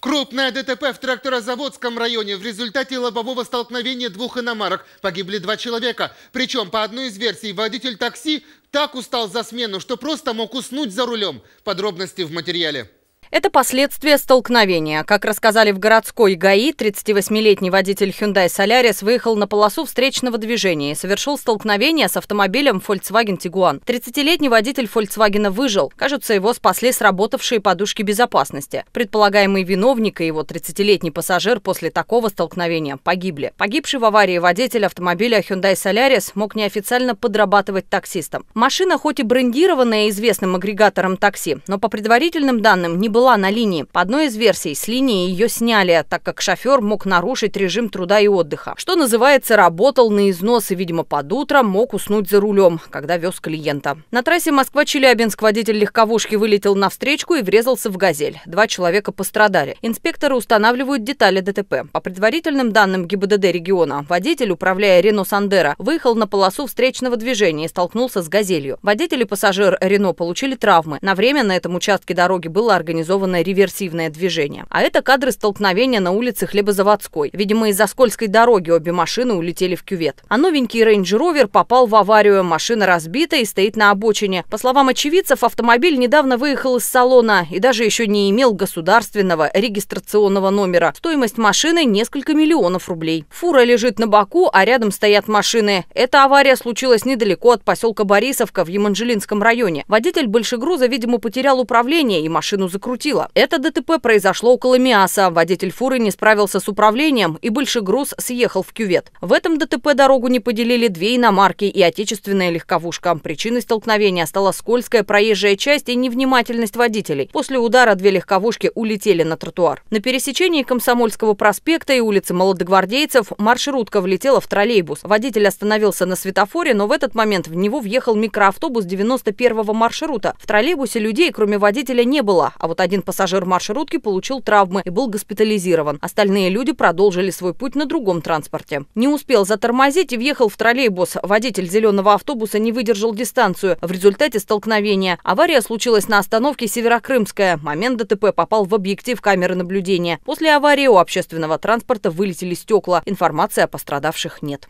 Крупное ДТП в тракторозаводском районе. В результате лобового столкновения двух иномарок погибли два человека. Причем, по одной из версий, водитель такси так устал за смену, что просто мог уснуть за рулем. Подробности в материале. Это последствия столкновения. Как рассказали в городской ГАИ, 38-летний водитель Hyundai Solaris выехал на полосу встречного движения и совершил столкновение с автомобилем Volkswagen Tiguan. 30-летний водитель Volkswagen выжил. Кажется, его спасли сработавшие подушки безопасности. Предполагаемый виновник и его 30-летний пассажир после такого столкновения погибли. Погибший в аварии водитель автомобиля Hyundai Solaris мог неофициально подрабатывать таксистом. Машина хоть и брендированная известным агрегатором такси, но по предварительным данным не была на линии. По одной из версий, с линии ее сняли, так как шофер мог нарушить режим труда и отдыха. Что называется, работал на износ и, видимо, под утро мог уснуть за рулем, когда вез клиента. На трассе Москва-Челябинск водитель легковушки вылетел навстречу и врезался в «Газель». Два человека пострадали. Инспекторы устанавливают детали ДТП. По предварительным данным ГИБДД региона, водитель, управляя «Рено Сандера», выехал на полосу встречного движения и столкнулся с «Газелью». Водитель и пассажир «Рено» получили травмы. На время на этом участке дороги было организовано организованное реверсивное движение. А это кадры столкновения на улице Хлебозаводской. Видимо, из-за скользкой дороги обе машины улетели в кювет. А новенький Range Rover попал в аварию. Машина разбита и стоит на обочине. По словам очевидцев, автомобиль недавно выехал из салона и даже еще не имел государственного регистрационного номера. Стоимость машины несколько миллионов рублей. Фура лежит на боку, а рядом стоят машины. Эта авария случилась недалеко от поселка Борисовка в Еманжелинском районе. Водитель большегруза, видимо, потерял управление и машину закрутил закрутило. Это ДТП произошло около Миаса. Водитель фуры не справился с управлением, и больше груз съехал в кювет. В этом ДТП дорогу не поделили две иномарки и отечественная легковушка. Причиной столкновения стала скользкая проезжая часть и невнимательность водителей. После удара две легковушки улетели на тротуар. На пересечении Комсомольского проспекта и улицы Молодогвардейцев маршрутка влетела в троллейбус. Водитель остановился на светофоре, но в этот момент в него въехал микроавтобус 91-го маршрута. В троллейбусе людей, кроме водителя, не было, а вот один пассажир маршрутки получил травмы и был госпитализирован. Остальные люди продолжили свой путь на другом транспорте. Не успел затормозить и въехал в троллейбус. Водитель зеленого автобуса не выдержал дистанцию. В результате столкновения авария случилась на остановке Северокрымская. Момент ДТП попал в объектив камеры наблюдения. После аварии у общественного транспорта вылетели стекла. Информации о пострадавших нет.